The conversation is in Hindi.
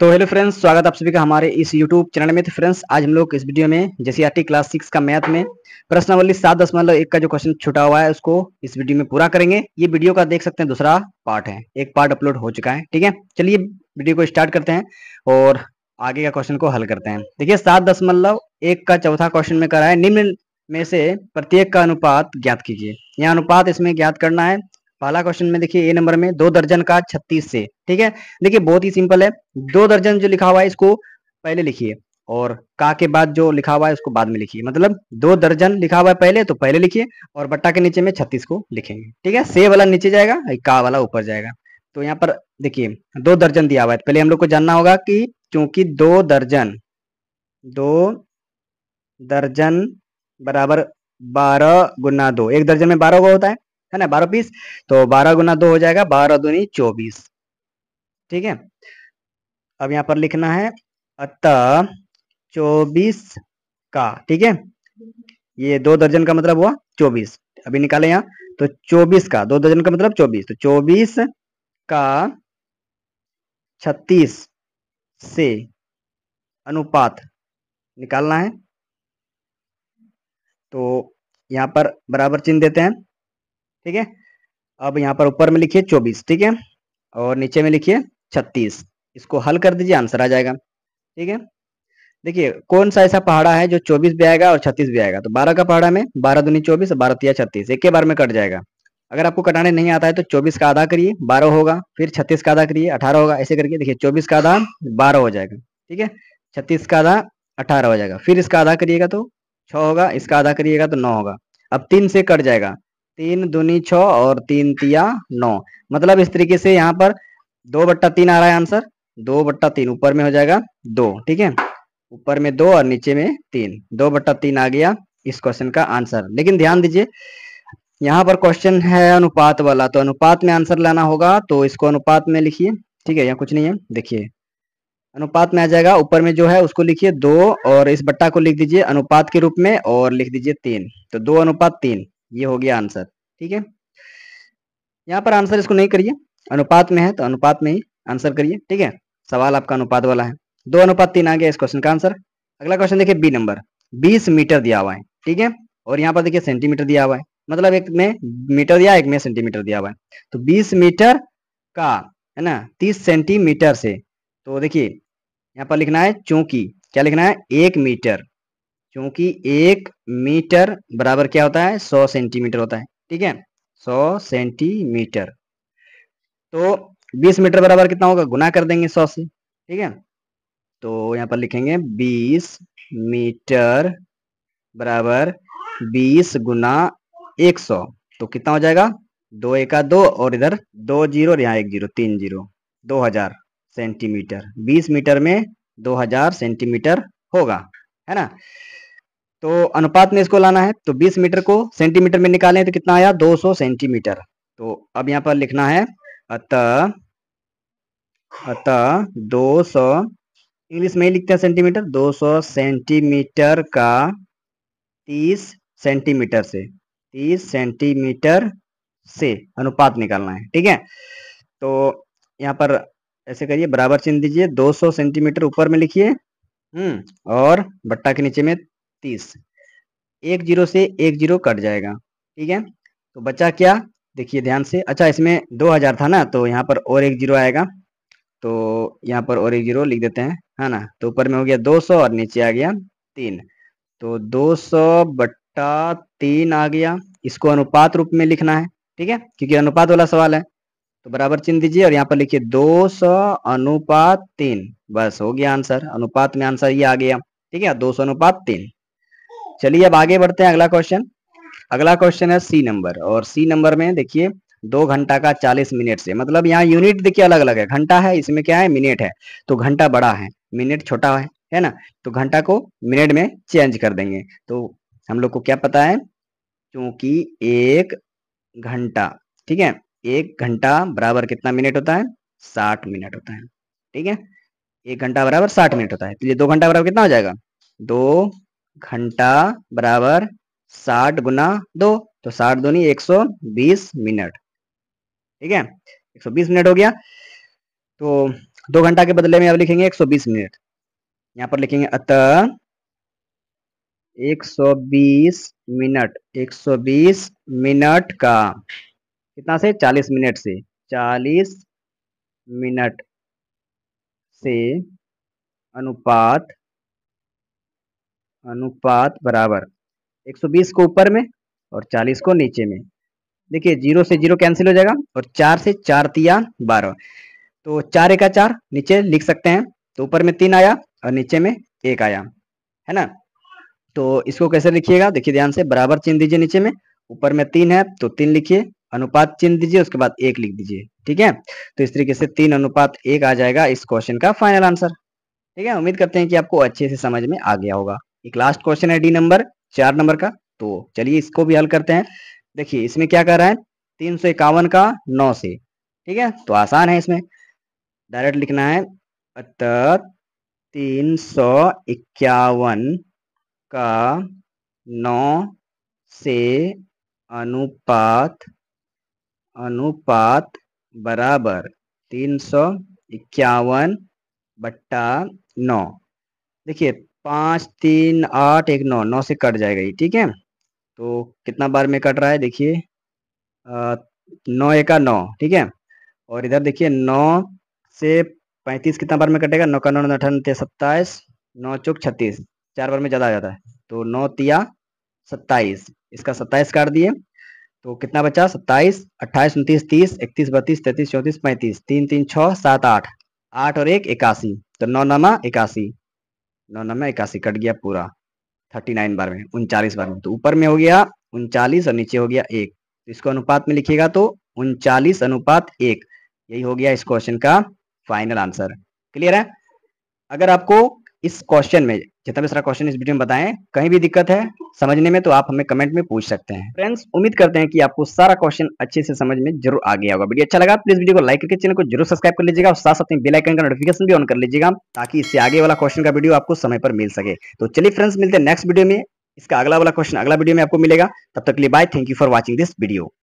तो हेलो फ्रेंड्स स्वागत आप सभी का हमारे इस यूट्यूब चैनल में तो फ्रेंड्स आज हम लोग इस वीडियो में जैसे क्लास सिक्स का मैथ में प्रश्नावली सात दशमलव एक का जो क्वेश्चन छुटा हुआ है उसको इस वीडियो में पूरा करेंगे ये वीडियो का देख सकते हैं दूसरा पार्ट है एक पार्ट अपलोड हो चुका है ठीक है चलिए वीडियो को स्टार्ट करते हैं और आगे का क्वेश्चन को हल करते हैं देखिए सात दशमलव एक का चौथा क्वेश्चन में करा है निम्न में से प्रत्येक का अनुपात ज्ञात कीजिए यह अनुपात इसमें ज्ञात करना है पहला क्वेश्चन में देखिए ए नंबर में दो दर्जन का छत्तीस से ठीक है देखिए बहुत ही सिंपल है दो दर्जन जो लिखा हुआ है इसको पहले लिखिए और का के बाद जो लिखा हुआ है उसको बाद में लिखिए मतलब दो दर्जन लिखा हुआ है पहले तो पहले लिखिए और बट्टा के नीचे में छत्तीस को लिखेंगे ठीक है से वाला नीचे जाएगा का वाला ऊपर जाएगा तो यहाँ पर देखिए दो दर्जन दिया हुआ है पहले हम लोग को जानना होगा कि चूंकि दो दर्जन दो दर्जन बराबर बारह गुना दो एक दर्जन में बारह होता है है ना बारह पीस तो बारह गुना दो हो जाएगा बारह दूनी चौबीस ठीक है अब यहाँ पर लिखना है अत चौबीस का ठीक है ये दो दर्जन का मतलब हुआ चौबीस अभी निकाले यहाँ तो चौबीस का दो दर्जन का मतलब चौबीस तो चौबीस का छत्तीस से अनुपात निकालना है तो यहाँ पर बराबर चिन्ह देते हैं ठीक है अब यहाँ पर ऊपर में लिखिए चौबीस ठीक है और नीचे में लिखिए छत्तीस इसको हल कर दीजिए आंसर आ जाएगा ठीक है देखिए कौन सा ऐसा पहाड़ा है जो चौबीस भी आएगा और छत्तीस भी आएगा तो बारह का पहाड़ा में बारह दुनी चौबीस बारह तिया छत्तीस एक बार में कट जाएगा अगर आपको कटाने नहीं आता है तो चौबीस का आधा करिए बारह होगा फिर छत्तीस का आधा करिए अठारह होगा ऐसे करके देखिए चौबीस का आधा बारह हो जाएगा ठीक है छत्तीस का आधा अठारह हो जाएगा फिर इसका आधा करिएगा तो छह होगा इसका आधा करिएगा तो नौ होगा अब तीन से कट जाएगा तीन दुनी छ और तीन तिया नौ मतलब इस तरीके से यहाँ पर दो बट्टा तीन आ रहा है आंसर दो बट्टा तीन ऊपर में हो जाएगा दो ठीक है ऊपर में दो और नीचे में तीन दो बट्टा तीन आ गया इस क्वेश्चन का आंसर लेकिन ध्यान दीजिए यहाँ पर क्वेश्चन है अनुपात वाला तो अनुपात में आंसर लाना होगा तो इसको अनुपात में लिखिए ठीक है यहाँ कुछ नहीं है देखिए अनुपात में आ जाएगा ऊपर में जो है उसको लिखिए दो और इस बट्टा को लिख दीजिए अनुपात के रूप में और लिख दीजिए तीन तो दो अनुपात तीन ये हो गया आंसर ठीक है यहाँ पर आंसर इसको नहीं करिए अनुपात में है तो अनुपात में ही आंसर करिए ठीक है सवाल आपका अनुपात वाला है दो अनुपात तीन आ गया इस क्वेश्चन का आंसर अगला क्वेश्चन देखिए बी नंबर बीस मीटर दिया हुआ है ठीक है और यहाँ पर देखिए सेंटीमीटर दिया हुआ है मतलब एक में मीटर दिया एक में सेंटीमीटर दिया हुआ है तो बीस मीटर का है ना तीस सेंटीमीटर से तो देखिए यहाँ पर लिखना है चौकी क्या लिखना है एक मीटर क्योंकि एक मीटर बराबर क्या होता है सौ सेंटीमीटर होता है ठीक है सौ सेंटीमीटर तो बीस मीटर बराबर कितना होगा गुना कर देंगे सौ से ठीक है तो यहां पर लिखेंगे बीस मीटर बराबर बीस गुना एक सौ तो कितना हो जाएगा दो एका दो और इधर दो जीरो और यहाँ एक जीरो तीन जीरो दो हजार सेंटीमीटर बीस मीटर में दो हजार सेंटीमीटर होगा है ना तो अनुपात में इसको लाना है तो 20 मीटर को सेंटीमीटर में निकालें तो कितना आया 200 सेंटीमीटर तो अब यहाँ पर लिखना है अत अत 200 इंग्लिश में ही लिखते हैं सेंटीमीटर 200 सेंटीमीटर का 30 सेंटीमीटर से 30 सेंटीमीटर से अनुपात निकालना है ठीक है तो यहाँ पर ऐसे करिए बराबर चिन्ह दीजिए 200 सेंटीमीटर ऊपर में लिखिए हम्म और बट्टा के नीचे में तीस एक जीरो से एक जीरो कट जाएगा ठीक है तो बच्चा क्या देखिए ध्यान से अच्छा इसमें दो हजार था ना तो यहाँ पर और एक जीरो आएगा तो यहाँ पर और एक जीरो लिख देते हैं है ना तो ऊपर में हो गया दो सौ और नीचे आ गया तीन तो दो सौ बट्टा तीन आ गया इसको अनुपात रूप में लिखना है ठीक है क्योंकि अनुपात वाला सवाल है तो बराबर चिन्ह दीजिए और यहाँ पर लिखिए दो सौ अनुपात तीन बस हो गया आंसर अनुपात में आंसर ये आ गया ठीक है दो सौ अनुपात तीन चलिए अब आगे बढ़ते हैं अगला क्वेश्चन अगला क्वेश्चन है सी नंबर और सी नंबर में देखिए दो घंटा का चालीस मिनट से मतलब यहाँ यूनिट देखिए अलग अलग है घंटा है इसमें क्या है मिनट है तो घंटा बड़ा है मिनट छोटा है है ना तो घंटा को मिनट में चेंज कर देंगे तो हम लोग को क्या पता है क्योंकि एक घंटा ठीक है एक घंटा बराबर कितना मिनट होता है साठ मिनट होता है ठीक है एक घंटा बराबर साठ मिनट होता है तो ये दो घंटा बराबर कितना हो जाएगा दो घंटा बराबर साठ गुना दो तो साठ दूनी एक सौ बीस मिनट ठीक है एक सौ बीस मिनट हो गया तो दो घंटा के बदले में अब लिखेंगे एक सौ बीस मिनट यहाँ पर लिखेंगे अतः एक सौ बीस मिनट एक सौ बीस मिनट का कितना से चालीस मिनट से चालीस मिनट से अनुपात अनुपात बराबर 120 को ऊपर में और 40 को नीचे में देखिए जीरो से जीरो कैंसिल हो जाएगा और चार से चार तिया बारह तो चार एका चार नीचे लिख सकते हैं तो ऊपर में तीन आया और नीचे में एक आया है ना तो इसको कैसे लिखिएगा देखिए ध्यान से बराबर चिन्ह दीजिए नीचे में ऊपर में तीन है तो तीन लिखिए अनुपात चिन्ह दीजिए उसके बाद एक लिख दीजिए ठीक है तो इस तरीके से तीन अनुपात एक आ जाएगा इस क्वेश्चन का फाइनल आंसर ठीक है उम्मीद करते हैं कि आपको अच्छे से समझ में आ गया होगा एक लास्ट क्वेश्चन है डी नंबर चार नंबर का तो चलिए इसको भी हल करते हैं देखिए इसमें क्या कर रहा है तीन सौ इक्यावन का नौ से ठीक है तो आसान है इसमें डायरेक्ट लिखना है अतः तीन सौ इक्यावन का नौ से अनुपात अनुपात बराबर तीन सौ इक्यावन बट्टा नौ देखिए पाँच तीन आठ एक नौ नौ से कट जाएगा ये ठीक है तो कितना बार में कट रहा है देखिए नौ एका नौ ठीक है और इधर देखिए नौ से पैंतीस कितना बार में कटेगा नौ का नौ नौ सत्ताईस नौ चौक छत्तीस चार बार में ज़्यादा आ जाता है तो नौ तिया सत्ताईस इसका सत्ताईस काट दिए तो कितना बचा सत्ताईस अट्ठाईस उनतीस तीस इकतीस बत्तीस तैतीस चौंतीस पैंतीस तीन तीन छः सात आठ आठ और एक इक्यासी तो नौ नमा इक्यासी नौ नब्बे इक्यासी कट गया पूरा थर्टी नाइन बार में उनचालीस बार में तो ऊपर में हो गया उनचालीस और नीचे हो गया एक तो इसको अनुपात में लिखिएगा तो उनचालीस अनुपात एक यही हो गया इस क्वेश्चन का फाइनल आंसर क्लियर है अगर आपको इस क्वेश्चन में जितना भी सारा क्वेश्चन इस वीडियो में बताएं कहीं भी दिक्कत है समझने में तो आप हमें कमेंट में पूछ सकते हैं फ्रेंड्स उम्मीद करते हैं कि आपको सारा क्वेश्चन अच्छे से समझ में जरूर आ गया होगा वीडियो अच्छा लगा प्लीज वीडियो को लाइक करके चैनल को जरूर सब्सक्राइब कर लीजिएगा और साथ साथ बेलाइकन का नोटिफिकेशन भी ऑन कर लीजिएगा ताकि इससे आगे वाला क्वेश्चन का वीडियो आपको समय पर मिल सके तो चलिए फ्रेंड्स मिलते हैं नेक्स्ट वीडियो में इसका अगला वाला क्वेश्चन अगला वीडियो में आपको मिलेगा तब तक लिए bye thank you for watching this video